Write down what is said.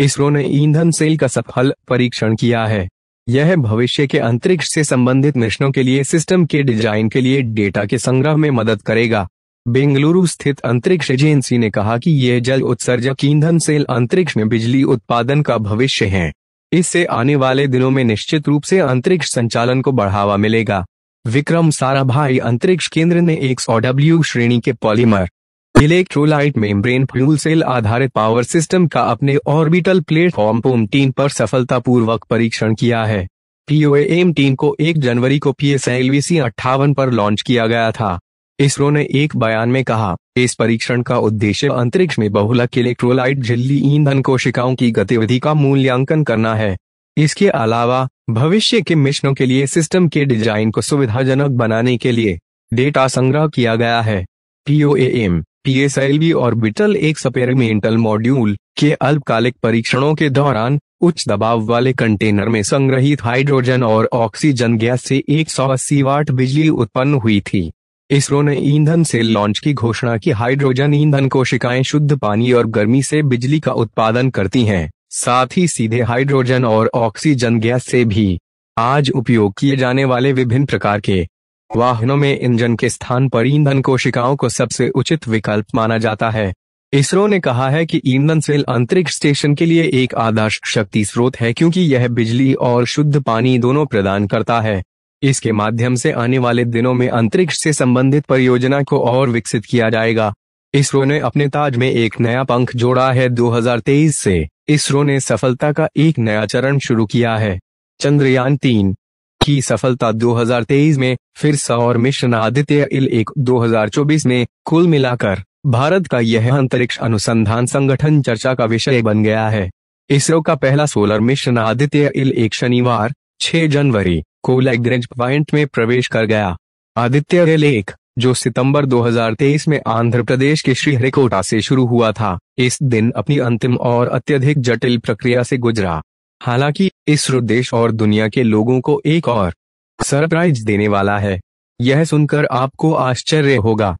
इसरो ने ईंधन सेल का सफल परीक्षण किया है यह भविष्य के अंतरिक्ष से संबंधित मिशनों के लिए सिस्टम के डिजाइन के लिए डेटा के संग्रह में मदद करेगा बेंगलुरु स्थित अंतरिक्ष एजेंसी ने कहा कि यह जल उत्सर्जक ईंधन सेल अंतरिक्ष में बिजली उत्पादन का भविष्य है इससे आने वाले दिनों में निश्चित रूप से अंतरिक्ष संचालन को बढ़ावा मिलेगा विक्रम साराभाई अंतरिक्ष केंद्र ने एक सौ श्रेणी के polymer electrolyte membrane fuel cell आधारित पावर सिस्टम का अपने ऑर्बिटल प्लेटफॉर्म पोम टीम पर सफलतापूर्वक परीक्षण किया है पीओएम टीम को 1 जनवरी को पीएसएलवीसी अट्ठावन पर लॉन्च किया गया था इसरो ने एक बयान में कहा इस परीक्षण का उद्देश्य अंतरिक्ष में बहुलक इलेक्ट्रोलाइट झिल्ली ईंधन कोशिकाओं की गतिविधि का मूल्यांकन करना है इसके अलावा भविष्य के मिशनों के लिए सिस्टम के डिजाइन को सुविधाजनक बनाने के लिए डेटा संग्रह किया गया है POEM PSLV orbital experimental module के अल्पकालिक परीक्षणों के दौरान उच्च दबाव वाले कंटेनर में संग्रहित हाइड्रोजन और ऑक्सीजन गैस से 180 वाट बिजली उत्पन्न हुई थी इसरो ने ईंधन से लॉन्च की घोषणा की हाइड्रोजन ईंधन कोशिकाएं शुद्ध पानी और गर्मी से बिजली का उत्पादन करती हैं साथ ही सीधे हाइड्रोजन और ऑक्सीजन गैस से भी आज उपयोग किए जाने वाले विभिन्न प्रकार के वाहनों में इंजन के स्थान पर ईंधन कोशिकाओं को सबसे उचित विकल्प माना जाता है इसरो ने कहा है कि ईंधन सेल अंतरिक्ष स्टेशन के लिए एक आदर्श शक्ति स्रोत है क्योंकि यह बिजली और शुद्ध पानी दोनों प्रदान करता है इसके माध्यम से आने वाले दिनों में अंतरिक्ष से संबंधित परियोजना को और विकसित किया जाएगा इसरो ने अपने ताज में एक नया पंख जोड़ा है 2023 से इसरो ने सफलता का एक नया चरण शुरू किया है चंद्रयान तीन की सफलता 2023 में फिर सौर मिशन आदित्य इल एक दो में कुल मिलाकर भारत का यह अंतरिक्ष अनुसंधान संगठन चर्चा का विषय बन गया है इसरो का पहला सोलर मिशन आदित्य इल एक शनिवार 6 जनवरी को लैग्रेंज प्वाइंट में प्रवेश कर गया आदित्य इल एक जो सितंबर 2023 में आंध्र प्रदेश के श्रीहरिकोटा से शुरू हुआ था इस दिन अपनी अंतिम और अत्यधिक जटिल प्रक्रिया से गुजरा हालांकि इसरो देश और दुनिया के लोगों को एक और सरप्राइज देने वाला है यह सुनकर आपको आश्चर्य होगा